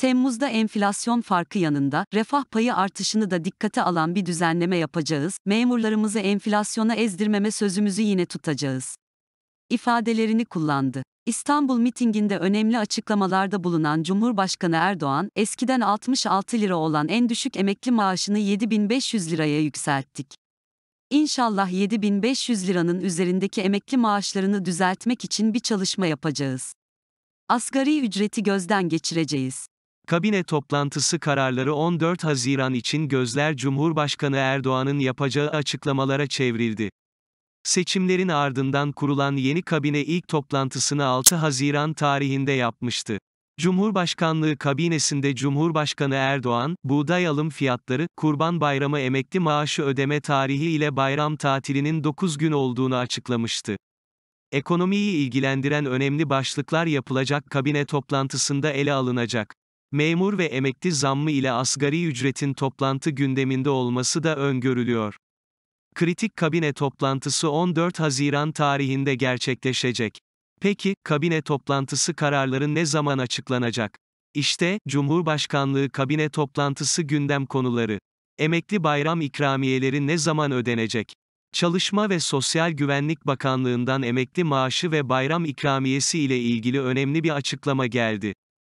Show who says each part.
Speaker 1: Temmuz'da enflasyon farkı yanında refah payı artışını da dikkate alan bir düzenleme yapacağız. Memurlarımızı enflasyona ezdirmeme sözümüzü yine tutacağız ifadelerini kullandı. İstanbul mitinginde önemli açıklamalarda bulunan Cumhurbaşkanı Erdoğan, eskiden 66 lira olan en düşük emekli maaşını 7500 liraya yükselttik. İnşallah 7500 liranın üzerindeki emekli maaşlarını düzeltmek için bir çalışma yapacağız. Asgari ücreti gözden geçireceğiz.
Speaker 2: Kabine toplantısı kararları 14 Haziran için gözler Cumhurbaşkanı Erdoğan'ın yapacağı açıklamalara çevrildi. Seçimlerin ardından kurulan yeni kabine ilk toplantısını 6 Haziran tarihinde yapmıştı. Cumhurbaşkanlığı kabinesinde Cumhurbaşkanı Erdoğan, buğday alım fiyatları, kurban bayramı emekli maaşı ödeme tarihi ile bayram tatilinin 9 gün olduğunu açıklamıştı. Ekonomiyi ilgilendiren önemli başlıklar yapılacak kabine toplantısında ele alınacak. Memur ve emekli zammı ile asgari ücretin toplantı gündeminde olması da öngörülüyor. Kritik kabine toplantısı 14 Haziran tarihinde gerçekleşecek. Peki, kabine toplantısı kararları ne zaman açıklanacak? İşte, Cumhurbaşkanlığı kabine toplantısı gündem konuları. Emekli bayram ikramiyeleri ne zaman ödenecek? Çalışma ve Sosyal Güvenlik Bakanlığından emekli maaşı ve bayram ikramiyesi ile ilgili önemli bir açıklama geldi.